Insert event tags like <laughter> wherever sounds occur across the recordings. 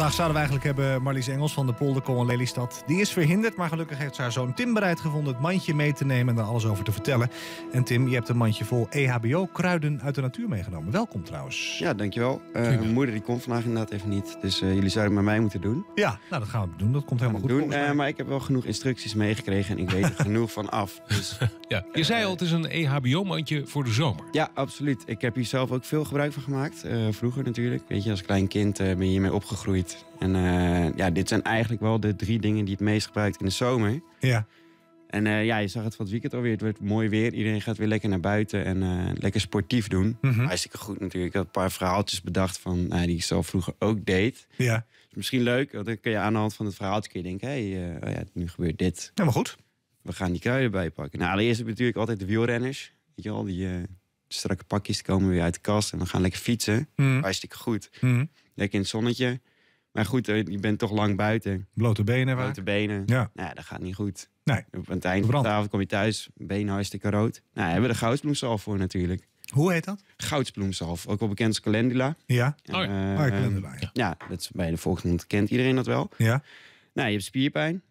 Vandaag zouden we eigenlijk hebben Marlies Engels van de Polderkool in Lelystad. Die is verhinderd, maar gelukkig heeft haar zoon Tim bereid gevonden... het mandje mee te nemen en daar alles over te vertellen. En Tim, je hebt een mandje vol EHBO-kruiden uit de natuur meegenomen. Welkom trouwens. Ja, dankjewel. Uh, mijn moeder die komt vandaag inderdaad even niet. Dus eh, jullie zouden het met mij moeten doen. Ja, nou dat gaan we doen. Dat komt helemaal goed. Doen, eh, maar ik heb wel genoeg instructies meegekregen en ik weet er <laughs> genoeg van af. Dus, ja, je zei al, het is een EHBO-mandje voor de zomer. Ja, absoluut. Ik heb hier zelf ook veel gebruik van gemaakt. vroeger natuurlijk. Weet je, als klein kind ben je hiermee opgegroeid. En eh, ja, dit zijn eigenlijk wel de drie dingen die het meest gebruikt in de zomer. Ja. En eh, ja, je zag het van het weekend alweer. Het wordt mooi weer. Iedereen gaat weer lekker naar buiten en eh, lekker sportief doen. Mm -hmm. Hartstikke goed natuurlijk. Ik had een paar verhaaltjes bedacht van nou, die ik zelf vroeger ook deed. Ja. Dus misschien leuk. Want dan kun je aan de hand van het verhaaltje denken... hé, hey, oh ja, nu gebeurt dit. Ja, maar goed. We gaan die kruiden bijpakken. Nou, allereerst heb je natuurlijk altijd de wielrenners. Weet je al die strakke pakjes komen weer uit de kast. En we gaan lekker fietsen. Mm Hartstikke goed. Mhm. Lekker in het zonnetje. Maar goed, eh, je bent toch lang buiten. Blote benen. Blote benen. Ja. Nou, dat gaat niet goed. Nee. Op het eind van de avond kom je thuis, benen hartstikke rood. Nou, hebben we de goudsbloemsalf voor natuurlijk. Hoe heet dat? Goudsbloemzalf. ook wel bekend als calendula. Ja, eh, oh, oh ja. calendula, ja. dat is bij de volgende kent iedereen dat wel. Ja. Nou, je hebt spierpijn,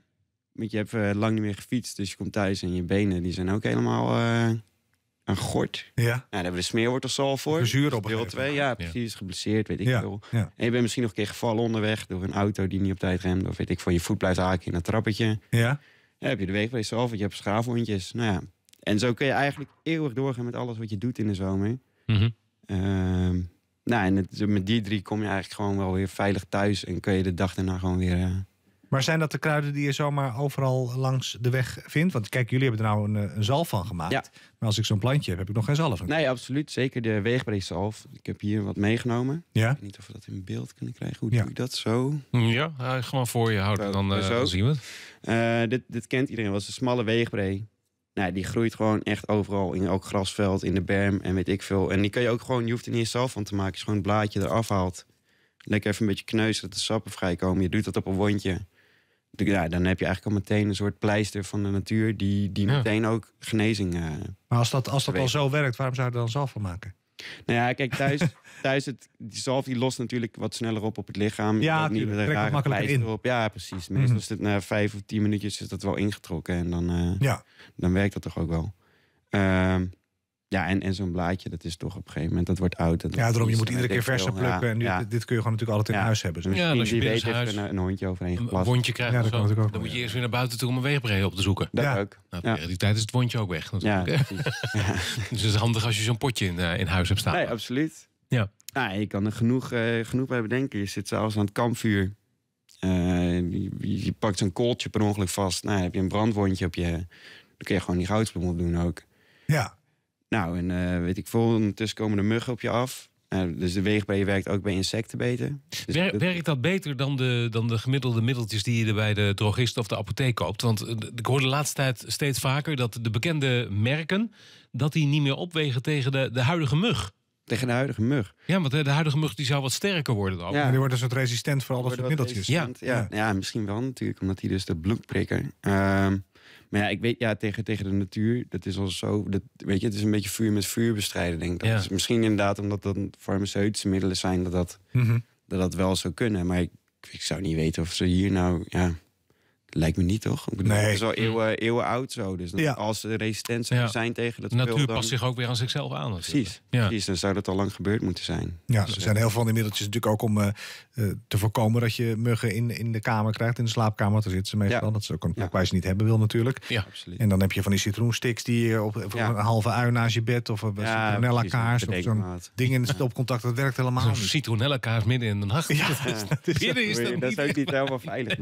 want je hebt eh, lang niet meer gefietst. Dus je komt thuis en je benen die zijn ook helemaal een gort. Ja. Nou, daar hebben we de al voor. Zuur op deel 2, ja, precies. Geblesseerd, weet ik ja. veel. En je bent misschien nog een keer gevallen onderweg door een auto die niet op tijd remde. Of weet ik van je voet blijft haken in een trappetje. Ja. heb je de weegwezen of je hebt schaafwondjes. Nou ja. En zo kun je eigenlijk eeuwig doorgaan met alles wat je doet in de zomer. Mm nou, en het, met die drie kom je eigenlijk gewoon wel weer veilig thuis. En kun je de dag daarna gewoon weer eh, maar zijn dat de kruiden die je zomaar overal langs de weg vindt? Want kijk, jullie hebben er nou een, eh, een zalf van gemaakt. Ja. Maar als ik zo'n plantje heb, heb ik nog geen zalf. Nee, absoluut. Zeker de weegbreedzalf. Ik heb hier wat meegenomen. Ja. Ik weet niet of we dat in beeld kunnen krijgen. Hoe ja. doe je dat zo? Hm, ja, eh, gewoon voor je houden. Eh, dan, zien we het. dit, dit kent iedereen wel. Het is een smalle weegbree. Nou, die groeit gewoon echt overal. In elk grasveld, in de berm en weet ik veel. En die kan je ook gewoon, je hoeft er niet eens zelf van te maken. Als je gewoon het blaadje eraf haalt. Lekker even een beetje kneuzen dat de sappen vrijkomen. Je doet dat op een wondje ja, dan heb je eigenlijk al meteen een soort pleister van de natuur die, die meteen ook genezing. Eh, maar als dat, als dat al zo werkt, waarom zou je er dan zalf van maken? Nou ja, kijk, thuis, <laughs> thuis het, die zalf die lost natuurlijk wat sneller op op het lichaam. Ja, niet met een makkelijker in. Ja, precies. Mhm. Meestal mm is het na vijf of tien minuutjes is dat wel ingetrokken en dan, eh, ja. dan werkt dat toch ook wel. Ehm ja, en, en zo'n blaadje, dat is toch op een gegeven moment, dat wordt oud. Dat ja, daarom, je moet iedere keer verse plukken. en nu, dit kun je gewoon natuurlijk altijd in huis hebben. Dus. Ja, als je weet huis nou een, hondje overheen Een wondje krijgt ja, dat ook Dan moet je eerst weer naar buiten toe om een weegbreed op te zoeken. Dat ook. Nou, die tijd is het wondje ook weg natuurlijk. <laughs> dus het is handig als je zo'n potje in, eh, in huis hebt staan. Nee, absoluut. Ja. Nou, je kan er genoeg, uh, genoeg bij bedenken. Je zit zelfs aan het kampvuur. Eh, je, pakt zo'n kooltje per ongeluk vast. Nou, heb je een brandwondje op je... Dan kun je gewoon die goudsbloem doen ook. Ja. Nou, en eh, weet ik veel, ondertussen komen de muggen op je af. Eh, dus de weegbij werkt ook bij insecten beter. Dus werkt dat beter dan de, dan de gemiddelde middeltjes die je bij de drogist of de apotheek koopt? Want eh, ik hoor de laatste tijd steeds vaker dat de bekende merken... dat die niet meer opwegen tegen de, de huidige mug. Tegen de huidige mug. Ja, want de huidige mug die zou wat sterker worden dan. Ja, die wordt een soort resistent voor al dat soort middeltjes. Ja. Ja. ja. Ja. misschien wel natuurlijk, omdat die dus de bloedprikker... prikken. Ehm, maar ja, ik weet, ja, tegen, tegen de natuur, dat is al zo. Dat, weet je, het is een beetje vuur met vuur bestrijden, denk ik. Dat is misschien inderdaad omdat dat farmaceutische middelen zijn, dat dat, mhm. dat, dat wel zou kunnen. Maar ik, ik, zou niet weten of ze hier nou. Ja, Lijkt me niet, toch? nee. Het is al mm. eeuwen, eeuwen oud zo. Dus ja. als ze resistent zijn tegen dat De natuur past zich ook weer aan zichzelf aan. Precies. Ja. Precies, dan zou dat al lang gebeurd moeten zijn. Ja, ze er zijn heel veel van die middeltjes natuurlijk ook om eh, eh, te voorkomen... dat je muggen in, in de kamer krijgt, in de slaapkamer. Daar zitten ze meestal. Dat ze ook een plek waar ze niet hebben wil natuurlijk. Ja, absoluut. En dan heb je van die citroensticks die je op, een halve ui naast je bed... of een eh, citronella kaars of zo'n ding in het stopcontact. Dat werkt helemaal niet. Zo'n citronella kaars midden in de nacht. Ja, <laughs> dat is, dat is, niet helemaal veilig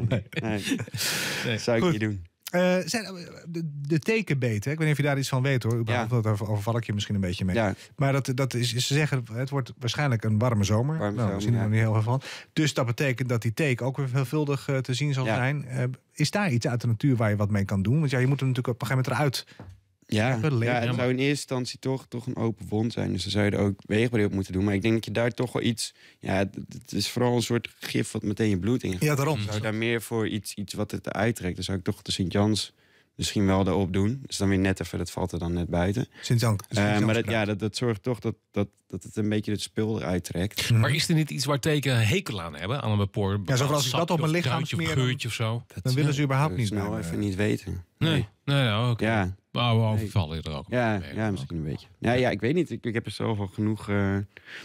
zou ik Goed. niet doen. Eh, zijn, eh, de, de beter, ik weet niet of je daar iets van weet hoor. Ja. Dat, overval ik je misschien een beetje mee. Maar dat, dat is, ze zeggen, het wordt waarschijnlijk een warme zomer. Nou, we nou, zien er niet heel veel van. Dus dat betekent dat die teken ook weer veelvuldig eh, te zien zal zijn. is daar iets uit de natuur waar je wat mee kan doen? Want ja, je moet hem natuurlijk op een gegeven moment eruit ja, ja, het zou in eerste instantie toch, toch een open wond zijn. Dus dan zou je er ook weegbaar op moeten doen. Maar ik denk dat je daar toch wel iets... Ja, het, is vooral een soort gif wat meteen je bloed ingaat. Ja, daarom. Zou daar meer voor iets, iets wat het uittrekt... dan zou ik toch de Sint-Jans misschien wel daarop doen. Dus dan weer net even, dat valt er dan net buiten. sint Jans eh, maar dat, ja, dat, dat zorgt toch dat, dat, dat het een beetje het spul eruit trekt. Mhm. Maar is er niet iets waar teken hekel aan hebben? Aan een Ja, zoals ik dat op mijn lichaam smeer... Of geurtje of zo? dan willen ze überhaupt niet. Nou, even niet weten. Nee, nee, oké. Ja. Nou, overvallen je er ook ja, Ja, misschien een beetje. Ja, nou ja ik weet niet. Ik, heb er zoveel genoeg. Eh,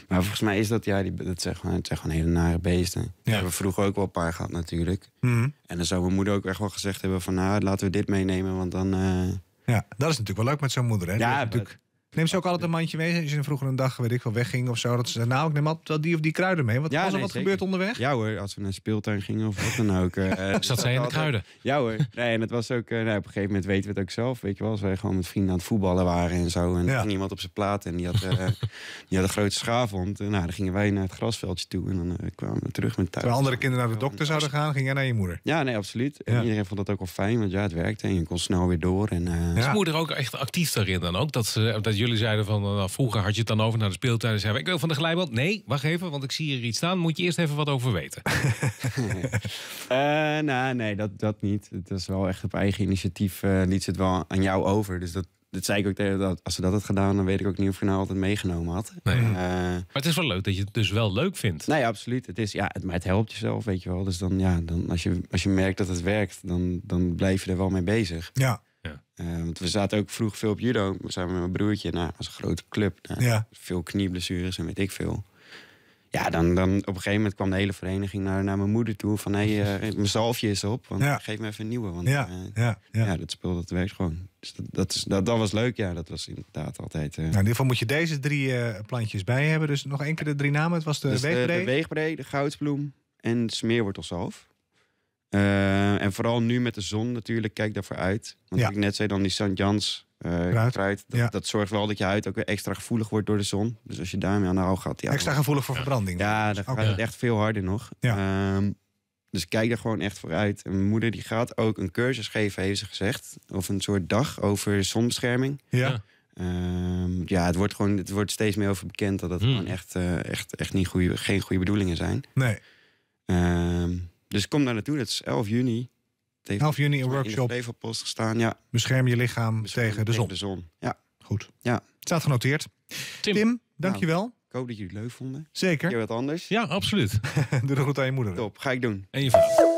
maar volgens mij is dat, ja, die, dat zeggen gewoon, het zijn gewoon hele nare beesten. We hebben vroeger ook wel een paar gehad natuurlijk. Mhm. En dan zou mijn moeder ook echt wel gezegd hebben van, nou, laten we dit meenemen, want dan... Eh, ja, dat is natuurlijk wel leuk met zo'n moeder, hè? Ja, natuurlijk. Neem ze ook altijd een mandje mee als je vroeger een dag, weet ik wel, wegging of zo. Dat ze nou, ik neem altijd wel die of die kruiden mee. wat was er wat gebeurd onderweg? Ja hoor, als we naar speeltuin gingen of wat dan ook. Eh, <laughs> zat zij in de kruiden? Ja hoor. Nee, en het was ook, eh, nou, op een gegeven moment weten we het ook zelf. Weet je wel, als wij gewoon met vrienden aan het voetballen waren en zo. En ja. iemand op zijn plaat en die had, uh, <laughs> die had een grote schaafhond. En nou, dan gingen wij naar het grasveldje toe en dan kwamen we terug met thuis. Terwijl andere kinderen naar de dokter zouden gaan, ging jij naar je moeder? Ja, nee, absoluut. En iedereen vond dat ook wel fijn, want ja, het werkte en je kon snel weer door. En, Is moeder ook echt actief daarin dan ook? Dat, ze, jullie zeiden van nou, vroeger had je het dan over naar de speeltuin en zeiden ik wil van de glijbaan. Nee, wacht even, want ik zie hier iets staan. Moet je eerst even wat over weten. <laughs> Eh, nou, nee, dat, dat niet. Het is wel echt op eigen initiatief eh, liet ze het wel aan jou over. Dus dat, dat zei ik ook tegen dat als ze dat had gedaan, dan weet ik ook niet of je nou altijd meegenomen had. Eh, maar het is wel leuk dat je het dus wel leuk vindt. Nee, absoluut. Het is ja, het, maar het helpt jezelf, weet je wel. Dus dan ja, dan als je als je merkt dat het werkt, dan, dan blijf je er wel mee bezig. Ja. Eh, want we zaten ook vroeg veel op judo, we zijn met mijn broertje. Nou, was een grote club. Nou, ja. Veel knieblessures en weet ik veel. Ja, dan, dan op een gegeven moment kwam de hele vereniging naar, naar mijn moeder toe. Van, hé, hey, eh, <laughs> mijn zalfje is op. Want Geef me even een nieuwe. Want ja, eh, ja, ja. ja dat speelde dat werkt gewoon. Dus dat, dat, is, dat, dat was leuk, ja. Dat was inderdaad altijd... Nou, in ieder geval moet je deze drie plantjes bij hebben. Dus nog één keer de drie namen. Het was de weegbreed, dus, De, de weegbree, de goudsbloem en smeerwortelzalf. Eh, en vooral nu met de zon natuurlijk, kijk daarvoor uit. Want ik net zei dan die St. Jans uh, dat, dat, zorgt wel dat je huid ook weer extra gevoelig wordt door de zon. Dus als je daarmee aan de hou gaat... Ja, extra gevoelig voor verbranding. Ja, dat gaat het echt veel harder nog. Ehm, dus kijk daar gewoon echt voor uit. mijn moeder die gaat ook een cursus geven, heeft ze gezegd. Of een soort dag over zonbescherming. Ja. ja, ehm, het wordt, gewoon, het wordt steeds meer over bekend dat het hmm. gewoon echt, eh, echt, echt niet goede geen goede bedoelingen zijn. Nee. Um, dus kom daar naartoe, dat is 11 juni. 11 juni een workshop. In de post gestaan, ja. Bescherm je lichaam tegen de zon. Tegen de zon, ja. Goed. Ja. Staat genoteerd. Tim, Tim dankjewel. Nou, ik hoop dat jullie het leuk vonden. Zeker. Je wat anders. Ja, absoluut. <laughs> Doe de route aan je moeder. Top, ga ik doen. En je vrouw.